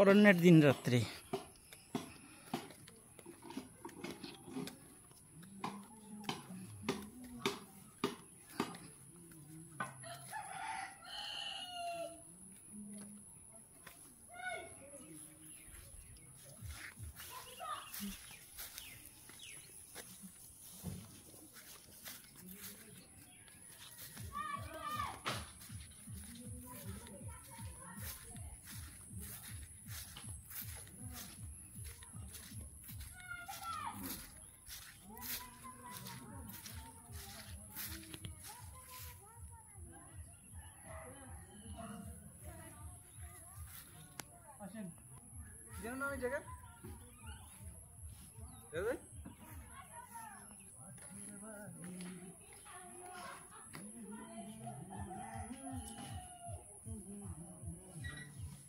অরণ্যের দিন রাত্রি জানো না আমি জায়গা